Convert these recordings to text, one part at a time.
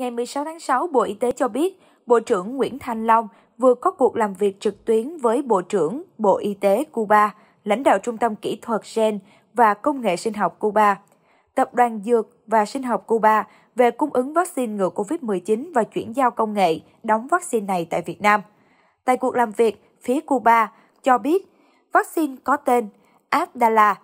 Ngày 16 tháng 6, Bộ Y tế cho biết, Bộ trưởng Nguyễn Thanh Long vừa có cuộc làm việc trực tuyến với Bộ trưởng Bộ Y tế Cuba, lãnh đạo Trung tâm Kỹ thuật Gen và Công nghệ Sinh học Cuba, Tập đoàn Dược và Sinh học Cuba về cung ứng vaccine ngừa COVID-19 và chuyển giao công nghệ đóng vaccine này tại Việt Nam. Tại cuộc làm việc, phía Cuba cho biết vaccine có tên Abdala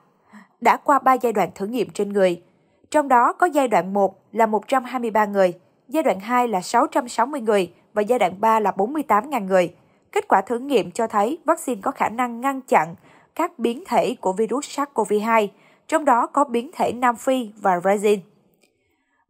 đã qua 3 giai đoạn thử nghiệm trên người. Trong đó có giai đoạn 1 là 123 người, giai đoạn 2 là 660 người và giai đoạn 3 là 48.000 người. Kết quả thử nghiệm cho thấy vaccine có khả năng ngăn chặn các biến thể của virus SARS-CoV-2, trong đó có biến thể Nam Phi và Brazil.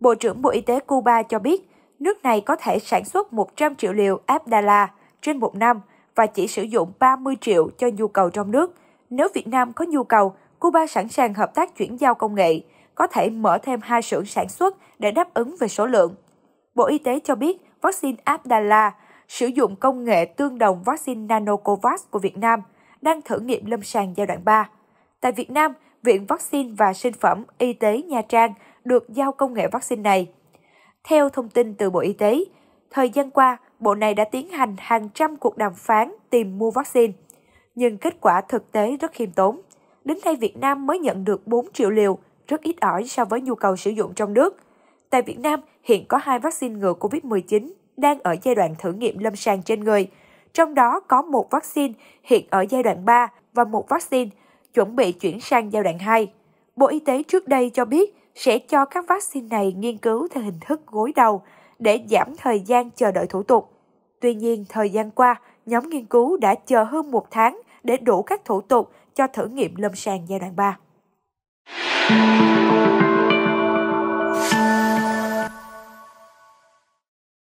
Bộ trưởng Bộ Y tế Cuba cho biết, nước này có thể sản xuất 100 triệu liều Abdala trên một năm và chỉ sử dụng 30 triệu cho nhu cầu trong nước. Nếu Việt Nam có nhu cầu, Cuba sẵn sàng hợp tác chuyển giao công nghệ, có thể mở thêm hai xưởng sản xuất để đáp ứng về số lượng. Bộ Y tế cho biết vaccine Abdala sử dụng công nghệ tương đồng vaccine Nanocovax của Việt Nam, đang thử nghiệm lâm sàng giai đoạn 3. Tại Việt Nam, Viện Vaccine và Sinh phẩm Y tế Nha Trang được giao công nghệ vaccine này. Theo thông tin từ Bộ Y tế, thời gian qua, Bộ này đã tiến hành hàng trăm cuộc đàm phán tìm mua vaccine, nhưng kết quả thực tế rất khiêm tốn. Đến nay Việt Nam mới nhận được 4 triệu liều, rất ít ỏi so với nhu cầu sử dụng trong nước. Tại Việt Nam, hiện có hai vaccine ngừa COVID-19 đang ở giai đoạn thử nghiệm lâm sàng trên người. Trong đó có một vaccine hiện ở giai đoạn 3 và một vaccine chuẩn bị chuyển sang giai đoạn 2. Bộ Y tế trước đây cho biết sẽ cho các vaccine này nghiên cứu theo hình thức gối đầu để giảm thời gian chờ đợi thủ tục. Tuy nhiên, thời gian qua, nhóm nghiên cứu đã chờ hơn một tháng để đủ các thủ tục cho thử nghiệm lâm sàng giai đoạn 3.